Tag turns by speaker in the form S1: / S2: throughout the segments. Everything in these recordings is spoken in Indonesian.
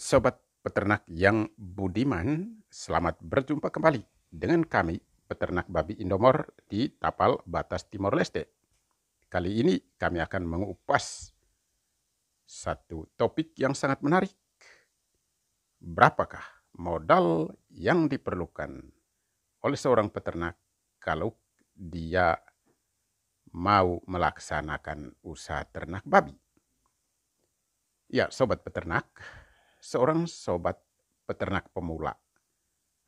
S1: Sobat peternak yang budiman, selamat berjumpa kembali dengan kami, peternak babi Indomor di Tapal Batas Timor Leste. Kali ini kami akan mengupas satu topik yang sangat menarik. Berapakah modal yang diperlukan oleh seorang peternak kalau dia mau melaksanakan usaha ternak babi? Ya, sobat peternak, seorang sobat peternak pemula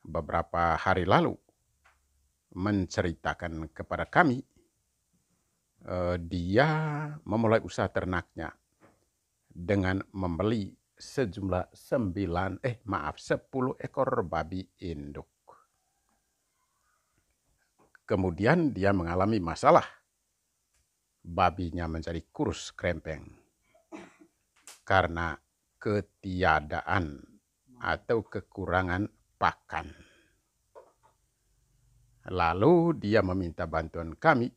S1: beberapa hari lalu menceritakan kepada kami eh, dia memulai usaha ternaknya dengan membeli sejumlah 9 eh maaf 10 ekor babi induk. Kemudian dia mengalami masalah. Babinya menjadi kurus krempeng. Karena ketiadaan atau kekurangan pakan. Lalu dia meminta bantuan kami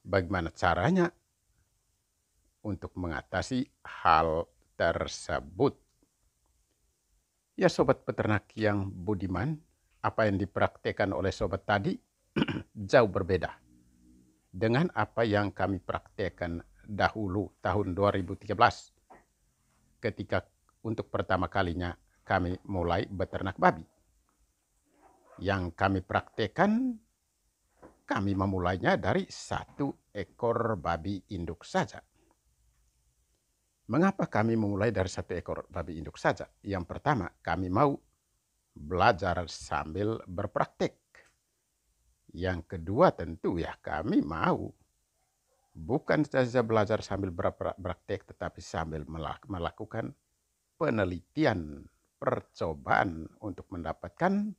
S1: bagaimana caranya untuk mengatasi hal tersebut. Ya sobat peternak yang budiman, apa yang dipraktekan oleh sobat tadi jauh berbeda dengan apa yang kami praktekan dahulu tahun 2013 ketika untuk pertama kalinya kami mulai beternak babi. Yang kami praktekkan, kami memulainya dari satu ekor babi induk saja. Mengapa kami memulai dari satu ekor babi induk saja? Yang pertama, kami mau belajar sambil berpraktek. Yang kedua tentu ya kami mau bukan saja belajar sambil berpraktek tetapi sambil melakukan penelitian percobaan untuk mendapatkan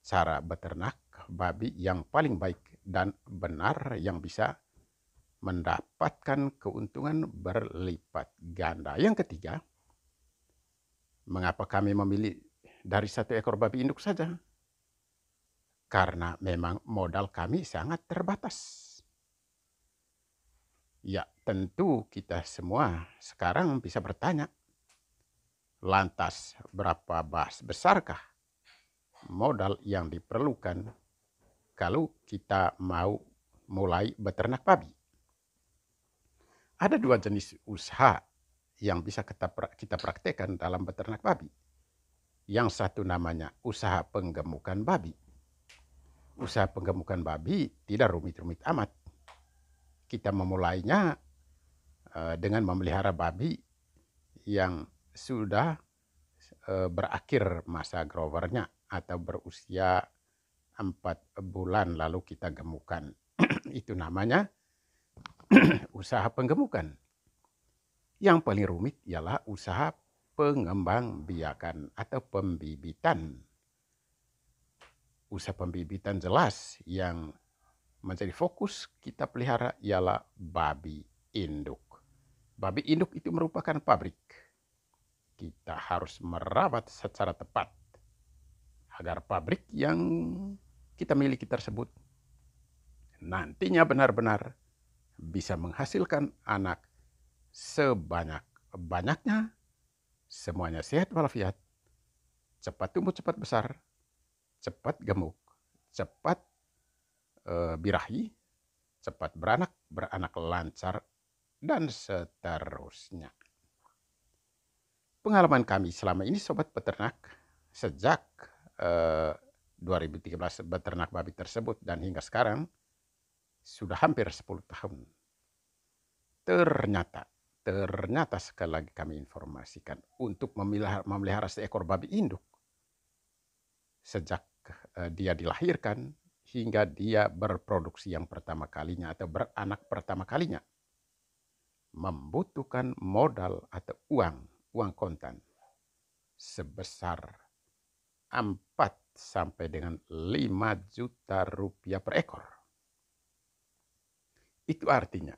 S1: cara beternak babi yang paling baik dan benar yang bisa mendapatkan keuntungan berlipat ganda. Yang ketiga, mengapa kami memilih dari satu ekor babi induk saja? Karena memang modal kami sangat terbatas Ya tentu kita semua sekarang bisa bertanya, lantas berapa bas besarkah modal yang diperlukan kalau kita mau mulai beternak babi? Ada dua jenis usaha yang bisa kita, kita praktekkan dalam beternak babi. Yang satu namanya usaha penggemukan babi. Usaha penggemukan babi tidak rumit-rumit amat kita memulainya eh, dengan memelihara babi yang sudah eh, berakhir masa growernya atau berusia empat bulan lalu kita gemukan. Itu namanya usaha penggemukan. Yang paling rumit ialah usaha pengembang biakan atau pembibitan. Usaha pembibitan jelas yang menjadi fokus kita pelihara ialah babi induk. Babi induk itu merupakan pabrik. Kita harus merawat secara tepat agar pabrik yang kita miliki tersebut nantinya benar-benar bisa menghasilkan anak sebanyak-banyaknya, semuanya sehat walafiat, cepat tumbuh cepat besar, cepat gemuk, cepat Eh, birahi, cepat beranak, beranak lancar, dan seterusnya. Pengalaman kami selama ini sobat peternak sejak eh, 2013 beternak babi tersebut dan hingga sekarang sudah hampir 10 tahun. Ternyata, ternyata sekali lagi kami informasikan untuk memelihara, memelihara seekor babi induk sejak eh, dia dilahirkan hingga dia berproduksi yang pertama kalinya atau beranak pertama kalinya membutuhkan modal atau uang, uang kontan sebesar 4 sampai dengan 5 juta rupiah per ekor. Itu artinya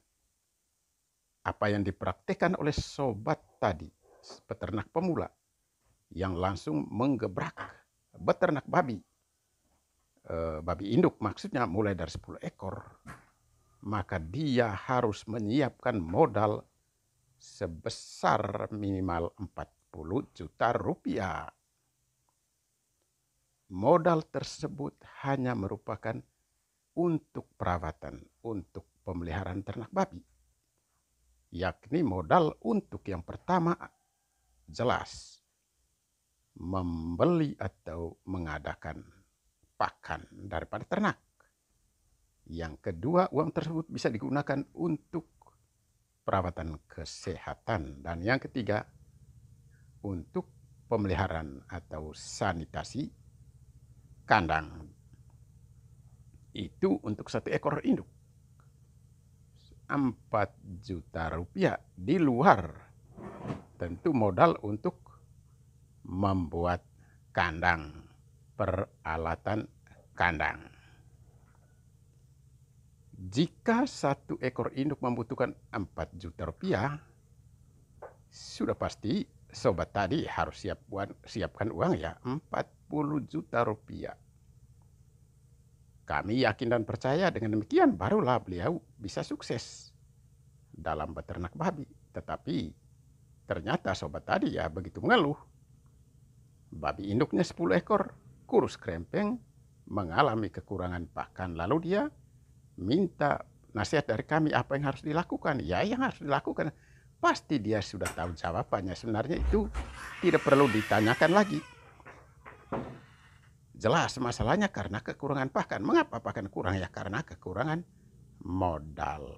S1: apa yang dipraktekkan oleh sobat tadi, peternak pemula yang langsung menggebrak beternak babi e, babi induk maksudnya mulai dari 10 ekor maka dia harus menyiapkan modal sebesar minimal 40 juta rupiah. Modal tersebut hanya merupakan untuk perawatan, untuk pemeliharaan ternak babi. Yakni modal untuk yang pertama jelas membeli atau mengadakan pakan daripada ternak. Yang kedua, uang tersebut bisa digunakan untuk perawatan kesehatan. Dan yang ketiga, untuk pemeliharaan atau sanitasi kandang. Itu untuk satu ekor induk. 4 juta rupiah di luar tentu modal untuk membuat kandang peralatan kandang. Jika satu ekor induk membutuhkan 4 juta rupiah, sudah pasti sobat tadi harus siap siapkan uang ya 40 juta rupiah. Kami yakin dan percaya dengan demikian barulah beliau bisa sukses dalam beternak babi. Tetapi ternyata sobat tadi ya begitu mengeluh. Babi induknya 10 ekor, kurus krempeng mengalami kekurangan pakan. Lalu dia minta nasihat dari kami apa yang harus dilakukan. Ya yang harus dilakukan. Pasti dia sudah tahu jawabannya. Sebenarnya itu tidak perlu ditanyakan lagi. Jelas masalahnya karena kekurangan pakan. Mengapa pakan kurang? Ya karena kekurangan modal.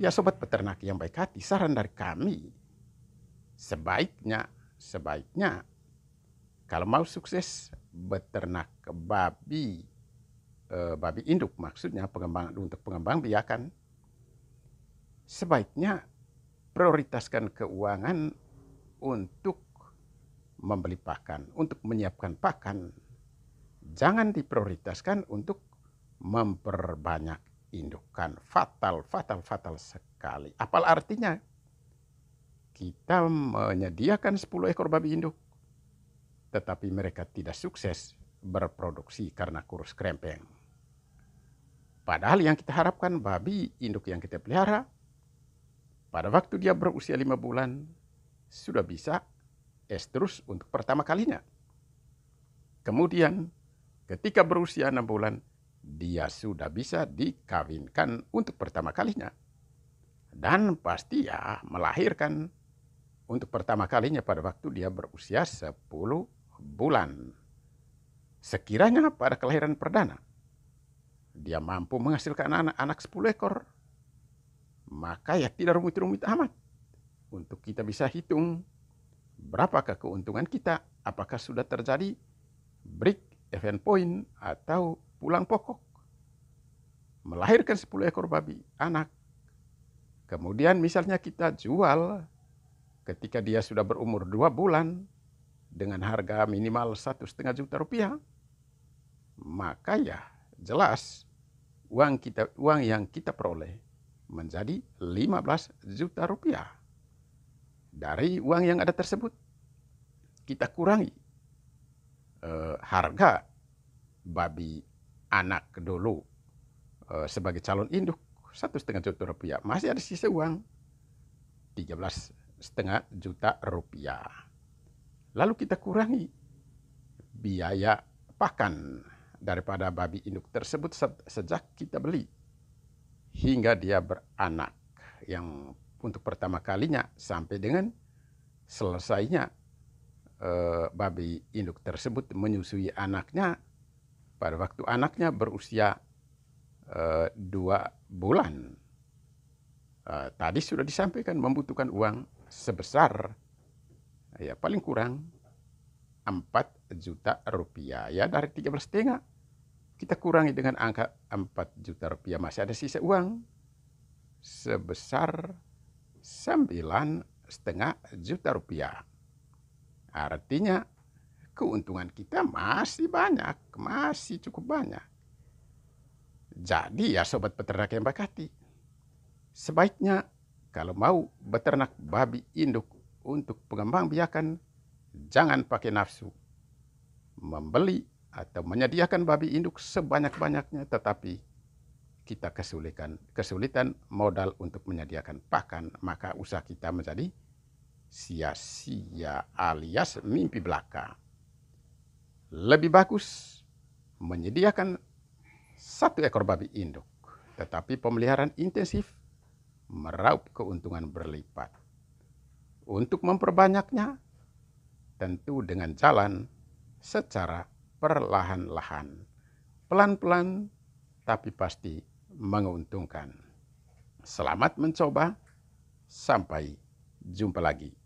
S1: Ya sobat peternak yang baik hati, saran dari kami sebaiknya sebaiknya kalau mau sukses beternak babi uh, babi induk maksudnya pengembang untuk pengembang biakan sebaiknya prioritaskan keuangan untuk membeli pakan, untuk menyiapkan pakan. Jangan diprioritaskan untuk memperbanyak indukan. Fatal, fatal, fatal sekali. Apal artinya? Kita menyediakan 10 ekor babi induk tetapi mereka tidak sukses berproduksi karena kurus krempeng. Padahal yang kita harapkan babi induk yang kita pelihara pada waktu dia berusia lima bulan sudah bisa estrus untuk pertama kalinya. Kemudian ketika berusia enam bulan dia sudah bisa dikawinkan untuk pertama kalinya. Dan pasti ya melahirkan untuk pertama kalinya pada waktu dia berusia 10 bulan. Sekiranya pada kelahiran perdana, dia mampu menghasilkan anak-anak sepuluh ekor. Maka ya tidak rumit-rumit amat untuk kita bisa hitung berapakah keuntungan kita, apakah sudah terjadi break event point atau pulang pokok. Melahirkan sepuluh ekor babi anak. Kemudian misalnya kita jual ketika dia sudah berumur dua bulan, dengan harga minimal satu setengah juta rupiah, maka ya jelas uang kita uang yang kita peroleh menjadi lima belas juta rupiah. Dari uang yang ada tersebut kita kurangi eh, harga babi anak dulu eh, sebagai calon induk satu setengah juta rupiah masih ada sisa uang 13 setengah juta rupiah. Lalu kita kurangi biaya pakan daripada babi induk tersebut sejak kita beli hingga dia beranak yang untuk pertama kalinya sampai dengan selesainya eh, babi induk tersebut menyusui anaknya pada waktu anaknya berusia eh, dua bulan. Eh, tadi sudah disampaikan membutuhkan uang sebesar ya paling kurang 4 juta rupiah ya dari 13 setengah kita kurangi dengan angka 4 juta rupiah masih ada sisa uang sebesar 9 setengah juta rupiah artinya keuntungan kita masih banyak masih cukup banyak jadi ya sobat peternak yang berkati sebaiknya kalau mau beternak babi induk untuk pengembang biakan jangan pakai nafsu. Membeli atau menyediakan babi induk sebanyak-banyaknya tetapi kita kesulitan kesulitan modal untuk menyediakan pakan maka usaha kita menjadi sia-sia alias mimpi belaka. Lebih bagus menyediakan satu ekor babi induk, tetapi pemeliharaan intensif meraup keuntungan berlipat. Untuk memperbanyaknya, tentu dengan jalan secara perlahan-lahan, pelan-pelan tapi pasti menguntungkan. Selamat mencoba, sampai jumpa lagi.